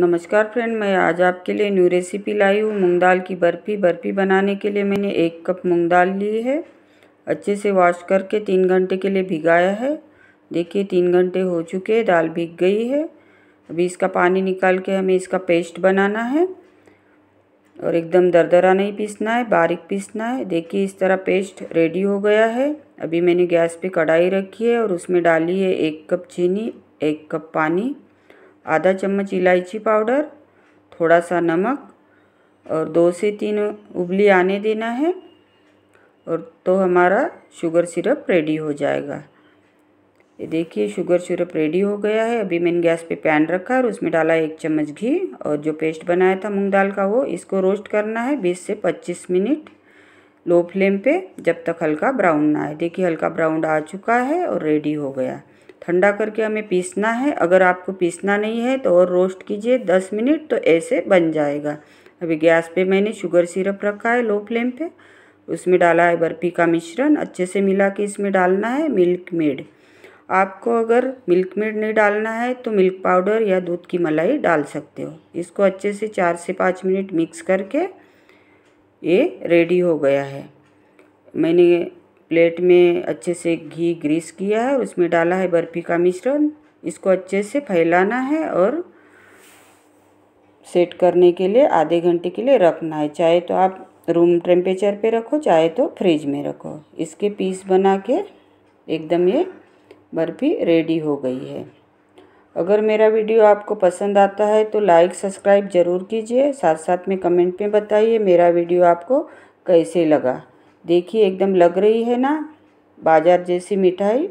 नमस्कार फ्रेंड मैं आज आपके लिए न्यू रेसिपी लाई हूँ मूंग दाल की बर्फ़ी बर्फ़ी बनाने के लिए मैंने एक कप मूंग दाल ली है अच्छे से वॉश करके तीन घंटे के लिए भिगाया है देखिए तीन घंटे हो चुके हैं दाल भिग गई है अभी इसका पानी निकाल के हमें इसका पेस्ट बनाना है और एकदम दरदरा नहीं पीसना है बारीक पीसना है देखिए इस तरह पेस्ट रेडी हो गया है अभी मैंने गैस पर कढ़ाई रखी है और उसमें डाली है एक कप चीनी एक कप पानी आधा चम्मच इलायची पाउडर थोड़ा सा नमक और दो से तीन उबली आने देना है और तो हमारा शुगर सिरप रेडी हो जाएगा ये देखिए शुगर सिरप रेडी हो गया है अभी मैंने गैस पे पैन रखा है और उसमें डाला एक चम्मच घी और जो पेस्ट बनाया था मूंग दाल का वो इसको रोस्ट करना है 20 से 25 मिनट लो फ्लेम पे जब तक हल्का ब्राउन ना आए देखिए हल्का ब्राउन आ चुका है और रेडी हो गया ठंडा करके हमें पीसना है अगर आपको पीसना नहीं है तो और रोस्ट कीजिए दस मिनट तो ऐसे बन जाएगा अभी गैस पे मैंने शुगर सिरप रखा है लो फ्लेम पे उसमें डाला है बर्फ़ी का मिश्रण अच्छे से मिला के इसमें डालना है मिल्क मेड आपको अगर मिल्क मेड नहीं डालना है तो मिल्क पाउडर या दूध की मलाई डाल सकते हो इसको अच्छे से चार से पाँच मिनट मिक्स करके ये रेडी हो गया है मैंने प्लेट में अच्छे से घी ग्रीस किया है उसमें डाला है बर्फ़ी का मिश्रण इसको अच्छे से फैलाना है और सेट करने के लिए आधे घंटे के लिए रखना है चाहे तो आप रूम टेम्परेचर पे रखो चाहे तो फ्रिज में रखो इसके पीस बना के एकदम ये बर्फ़ी रेडी हो गई है अगर मेरा वीडियो आपको पसंद आता है तो लाइक सब्सक्राइब ज़रूर कीजिए साथ साथ में कमेंट में बताइए मेरा वीडियो आपको कैसे लगा देखिए एकदम लग रही है ना बाजार जैसी मिठाई